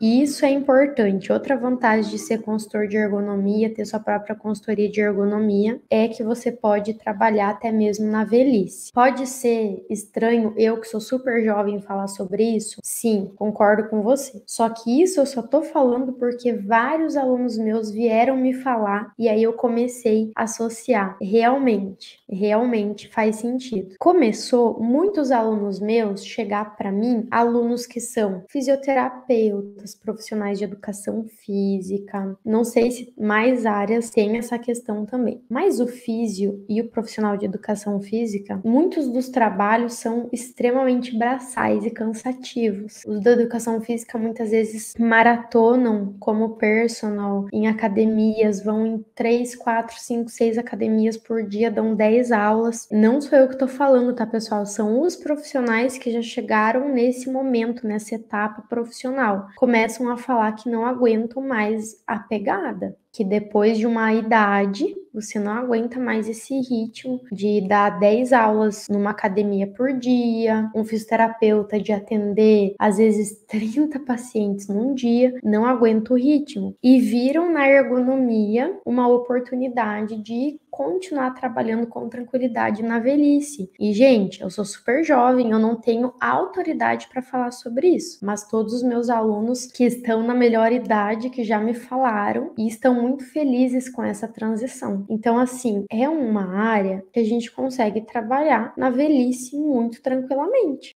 E isso é importante. Outra vantagem de ser consultor de ergonomia, ter sua própria consultoria de ergonomia, é que você pode trabalhar até mesmo na velhice. Pode ser estranho eu que sou super jovem falar sobre isso? Sim, concordo com você. Só que isso eu só tô falando porque vários alunos meus vieram me falar e aí eu comecei a associar. Realmente, realmente faz sentido. Começou muitos alunos meus chegar para mim, alunos que são fisioterapeutas, profissionais de educação física. Não sei se mais áreas têm essa questão também. Mas o físio e o profissional de educação física, muitos dos trabalhos são extremamente braçais e cansativos. Os da educação física muitas vezes maratonam como personal em academias, vão em três, quatro, cinco, seis academias por dia, dão 10 aulas. Não sou eu que estou falando, tá, pessoal? São os profissionais que já chegaram nesse momento, nessa etapa profissional. Começa começam a falar que não aguentam mais a pegada, que depois de uma idade você não aguenta mais esse ritmo de dar 10 aulas numa academia por dia, um fisioterapeuta de atender às vezes 30 pacientes num dia, não aguenta o ritmo. E viram na ergonomia uma oportunidade de continuar trabalhando com tranquilidade na velhice. E, gente, eu sou super jovem, eu não tenho autoridade para falar sobre isso, mas todos os meus alunos que estão na melhor idade, que já me falaram e estão muito felizes com essa transição. Então, assim, é uma área que a gente consegue trabalhar na velhice muito tranquilamente.